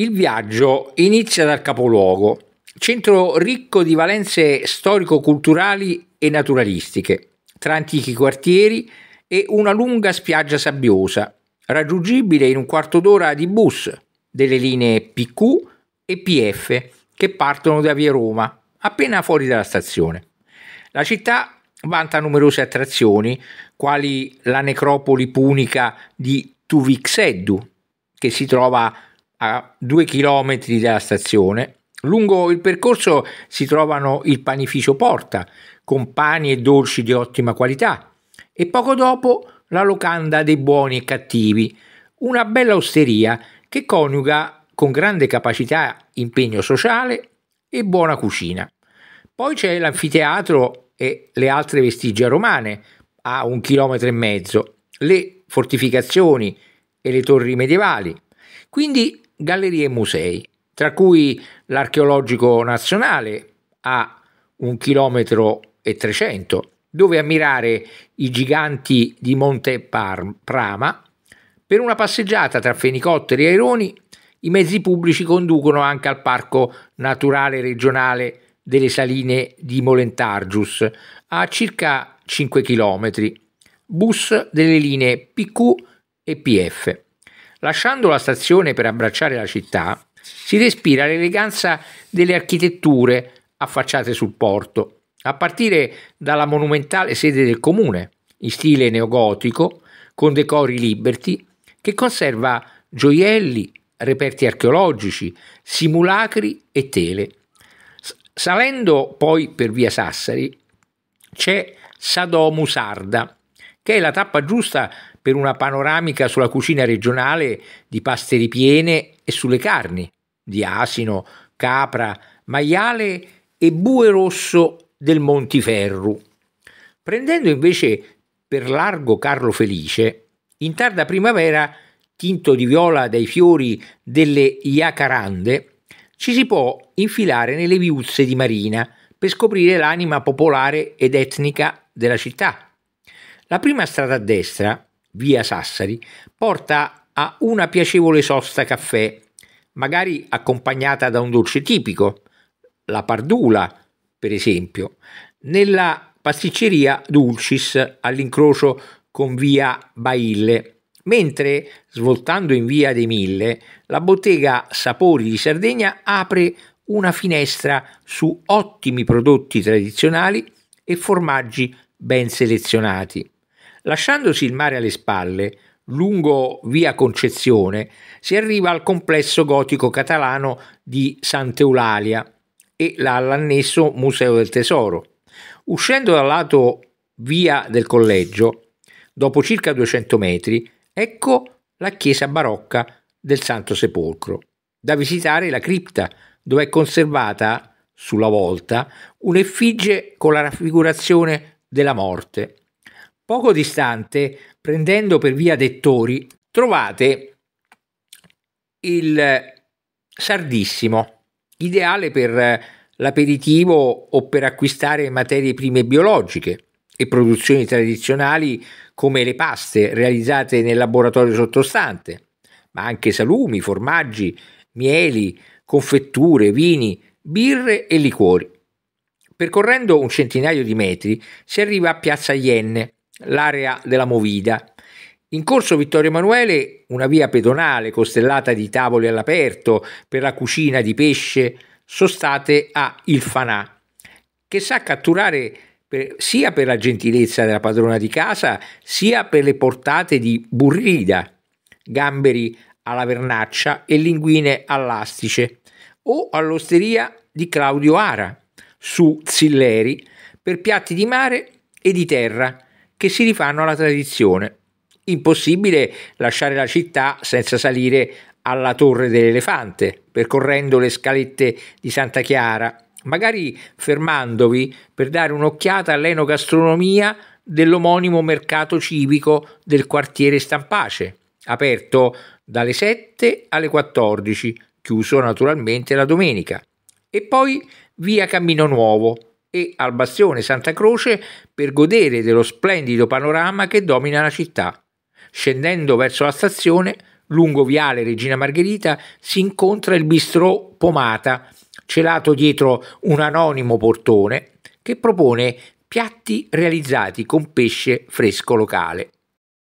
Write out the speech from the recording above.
Il viaggio inizia dal capoluogo, centro ricco di valenze storico-culturali e naturalistiche, tra antichi quartieri e una lunga spiaggia sabbiosa, raggiungibile in un quarto d'ora di bus delle linee PQ e PF che partono da Via Roma, appena fuori dalla stazione. La città vanta numerose attrazioni, quali la necropoli punica di Tuvixeddu, che si trova a a due chilometri dalla stazione. Lungo il percorso si trovano il panificio Porta, con pani e dolci di ottima qualità, e poco dopo la locanda dei buoni e cattivi, una bella osteria che coniuga con grande capacità impegno sociale e buona cucina. Poi c'è l'anfiteatro e le altre vestigia romane a un chilometro e mezzo, le fortificazioni e le torri medievali. Quindi gallerie e musei, tra cui l'Archeologico Nazionale a 1 km e 300, dove ammirare i giganti di Monte Prama. Per una passeggiata tra fenicotteri e aironi, i mezzi pubblici conducono anche al Parco Naturale Regionale delle Saline di Molentargius, a circa 5 km, bus delle linee PQ e PF. Lasciando la stazione per abbracciare la città, si respira l'eleganza delle architetture affacciate sul porto, a partire dalla monumentale sede del comune, in stile neogotico, con decori liberty, che conserva gioielli, reperti archeologici, simulacri e tele. Salendo poi per via Sassari c'è Sadomu Sarda, che è la tappa giusta per una panoramica sulla cucina regionale di paste ripiene e sulle carni di asino, capra, maiale e bue rosso del Montiferru. Prendendo invece per largo Carlo Felice, in tarda primavera, tinto di viola dai fiori delle iacarande, ci si può infilare nelle viuzze di Marina per scoprire l'anima popolare ed etnica della città la prima strada a destra, via Sassari, porta a una piacevole sosta caffè, magari accompagnata da un dolce tipico, la pardula, per esempio, nella pasticceria Dulcis all'incrocio con via Baille, mentre svoltando in via dei Mille, la bottega Sapori di Sardegna apre una finestra su ottimi prodotti tradizionali e formaggi ben selezionati. Lasciandosi il mare alle spalle, lungo via Concezione, si arriva al complesso gotico catalano di Sant'Eulalia e all'annesso Museo del Tesoro. Uscendo dal lato via del collegio, dopo circa 200 metri, ecco la chiesa barocca del Santo Sepolcro. Da visitare la cripta, dove è conservata sulla volta un'effigie con la raffigurazione della morte Poco distante, prendendo per via Dettori, trovate il sardissimo, ideale per l'aperitivo o per acquistare materie prime biologiche e produzioni tradizionali come le paste realizzate nel laboratorio sottostante, ma anche salumi, formaggi, mieli, confetture, vini, birre e liquori. Percorrendo un centinaio di metri si arriva a Piazza Ienne, l'area della Movida. In corso Vittorio Emanuele, una via pedonale costellata di tavoli all'aperto per la cucina di pesce, sostate a Il Fanà, che sa catturare per, sia per la gentilezza della padrona di casa, sia per le portate di burrida, gamberi alla vernaccia e linguine all'astice, o all'osteria di Claudio Ara, su Zilleri, per piatti di mare e di terra, che si rifanno alla tradizione. Impossibile lasciare la città senza salire alla Torre dell'Elefante, percorrendo le scalette di Santa Chiara, magari fermandovi per dare un'occhiata all'enogastronomia dell'omonimo mercato civico del quartiere Stampace, aperto dalle 7 alle 14, chiuso naturalmente la domenica. E poi via Cammino Nuovo, e al bastione Santa Croce per godere dello splendido panorama che domina la città. Scendendo verso la stazione, lungo viale Regina Margherita, si incontra il bistrò Pomata, celato dietro un anonimo portone che propone piatti realizzati con pesce fresco locale.